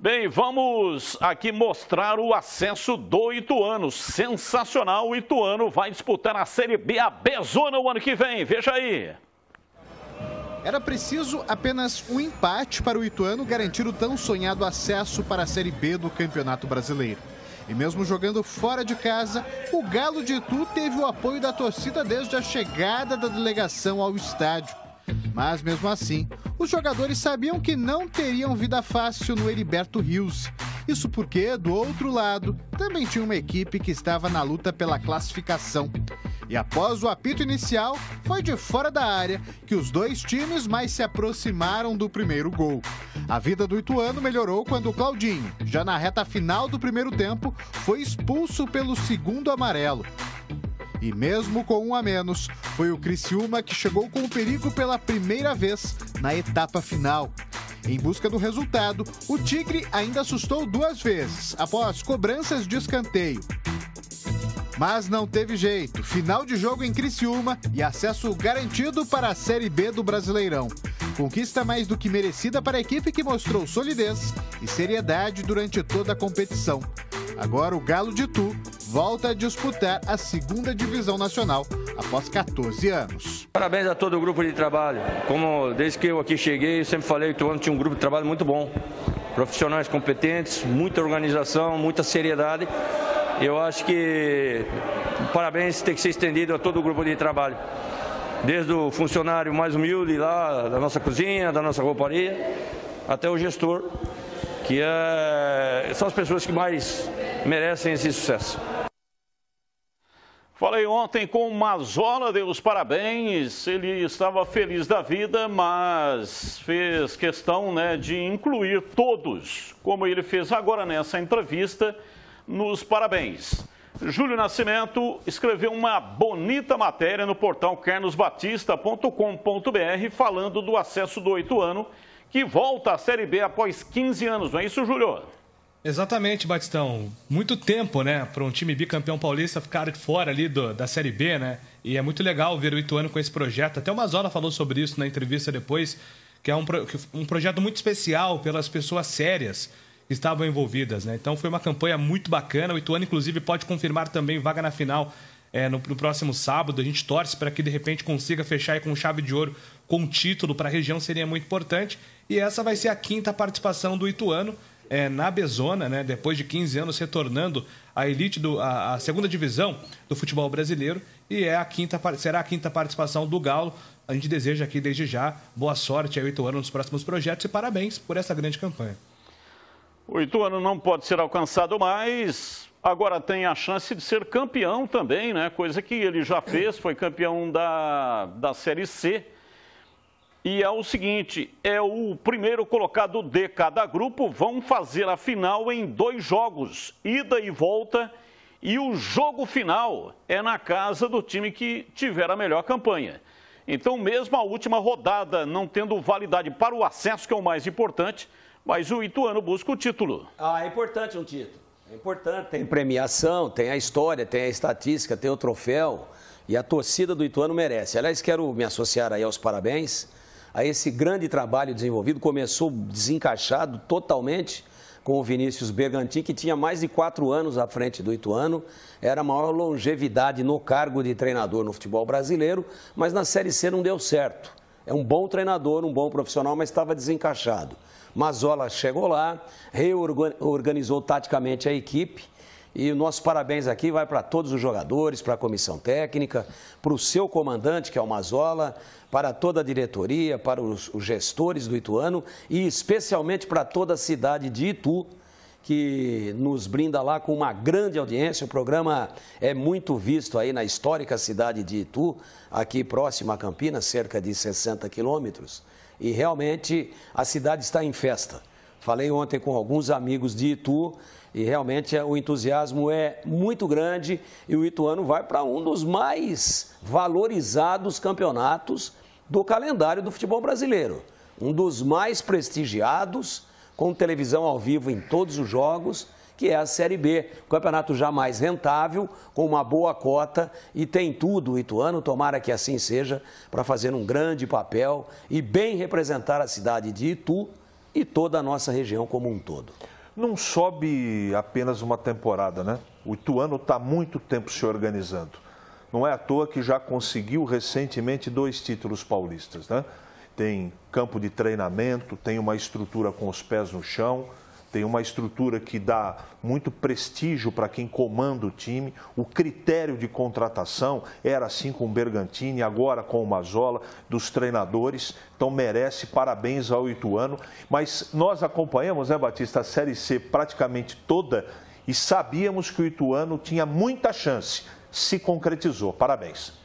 Bem, vamos aqui mostrar o acesso do Ituano. Sensacional, o Ituano vai disputar a Série B, a Bezona, o ano que vem. Veja aí. Era preciso apenas um empate para o Ituano garantir o tão sonhado acesso para a Série B do Campeonato Brasileiro. E mesmo jogando fora de casa, o Galo de Itu teve o apoio da torcida desde a chegada da delegação ao estádio. Mas mesmo assim, os jogadores sabiam que não teriam vida fácil no Heriberto Rios. Isso porque, do outro lado, também tinha uma equipe que estava na luta pela classificação. E após o apito inicial, foi de fora da área que os dois times mais se aproximaram do primeiro gol. A vida do Ituano melhorou quando o Claudinho, já na reta final do primeiro tempo, foi expulso pelo segundo amarelo. E mesmo com um a menos, foi o Criciúma que chegou com o perigo pela primeira vez na etapa final. Em busca do resultado, o Tigre ainda assustou duas vezes, após cobranças de escanteio. Mas não teve jeito. Final de jogo em Criciúma e acesso garantido para a Série B do Brasileirão. Conquista mais do que merecida para a equipe que mostrou solidez e seriedade durante toda a competição. Agora o Galo de Tu volta a disputar a segunda divisão nacional após 14 anos. Parabéns a todo o grupo de trabalho. Como desde que eu aqui cheguei, eu sempre falei que o ano tinha um grupo de trabalho muito bom. Profissionais competentes, muita organização, muita seriedade. Eu acho que parabéns tem que ser estendido a todo o grupo de trabalho desde o funcionário mais humilde lá da nossa cozinha, da nossa rouparia, até o gestor que eh, são as pessoas que mais merecem esse sucesso. Falei ontem com o Mazola, deu os parabéns. Ele estava feliz da vida, mas fez questão né, de incluir todos, como ele fez agora nessa entrevista, nos parabéns. Júlio Nascimento escreveu uma bonita matéria no portal carnosbatista.com.br falando do acesso do oito ano que volta à Série B após 15 anos, não é isso, Júlio? Exatamente, Batistão. Muito tempo, né, para um time bicampeão paulista ficar fora ali do, da Série B, né? E é muito legal ver o Ituano com esse projeto. Até o Mazola falou sobre isso na entrevista depois, que é um, um projeto muito especial pelas pessoas sérias que estavam envolvidas, né? Então foi uma campanha muito bacana. O Ituano, inclusive, pode confirmar também vaga na final é, no, no, próximo sábado. A gente torce para que de repente consiga fechar aí com chave de ouro com título para a região, seria muito importante. E essa vai ser a quinta participação do Ituano é, na Bezona, né? depois de 15 anos retornando à elite, do, segunda divisão do futebol brasileiro. E é a quinta, será a quinta participação do Galo. A gente deseja aqui desde já boa sorte ao Ituano nos próximos projetos e parabéns por essa grande campanha. O Ituano não pode ser alcançado mais, agora tem a chance de ser campeão também, né? Coisa que ele já fez, foi campeão da, da Série C. E é o seguinte, é o primeiro colocado de cada grupo, vão fazer a final em dois jogos, ida e volta, e o jogo final é na casa do time que tiver a melhor campanha. Então, mesmo a última rodada não tendo validade para o acesso, que é o mais importante, mas o Ituano busca o título. Ah, é importante um título. É importante. Tem premiação, tem a história, tem a estatística, tem o troféu. E a torcida do Ituano merece. Aliás, quero me associar aí aos parabéns a esse grande trabalho desenvolvido. Começou desencaixado totalmente com o Vinícius Bergantin, que tinha mais de quatro anos à frente do Ituano. Era a maior longevidade no cargo de treinador no futebol brasileiro, mas na Série C não deu certo é um bom treinador, um bom profissional, mas estava desencaixado. Mazola chegou lá, reorganizou taticamente a equipe. E o nosso parabéns aqui vai para todos os jogadores, para a comissão técnica, para o seu comandante, que é o Mazola, para toda a diretoria, para os, os gestores do Ituano e especialmente para toda a cidade de Itu, que nos brinda lá com uma grande audiência. O programa é muito visto aí na histórica cidade de Itu, aqui próxima a Campinas, cerca de 60 quilômetros. E realmente a cidade está em festa. Falei ontem com alguns amigos de Itu e realmente eh, o entusiasmo é muito grande e o Ituano vai para um dos mais valorizados campeonatos do calendário do futebol brasileiro. Um dos mais prestigiados com televisão ao vivo em todos os jogos, que é a Série B. campeonato já mais rentável, com uma boa cota e tem tudo o Ituano, tomara que assim seja, para fazer um grande papel e bem representar a cidade de Itu e toda a nossa região como um todo. Não sobe apenas uma temporada, né? O Ituano está muito tempo se organizando. Não é à toa que já conseguiu recentemente dois títulos paulistas, né? tem campo de treinamento, tem uma estrutura com os pés no chão, tem uma estrutura que dá muito prestígio para quem comanda o time. O critério de contratação era assim com o Bergantini, agora com o Mazola, dos treinadores. Então merece parabéns ao Ituano. Mas nós acompanhamos, né, Batista, a Série C praticamente toda e sabíamos que o Ituano tinha muita chance. Se concretizou. Parabéns.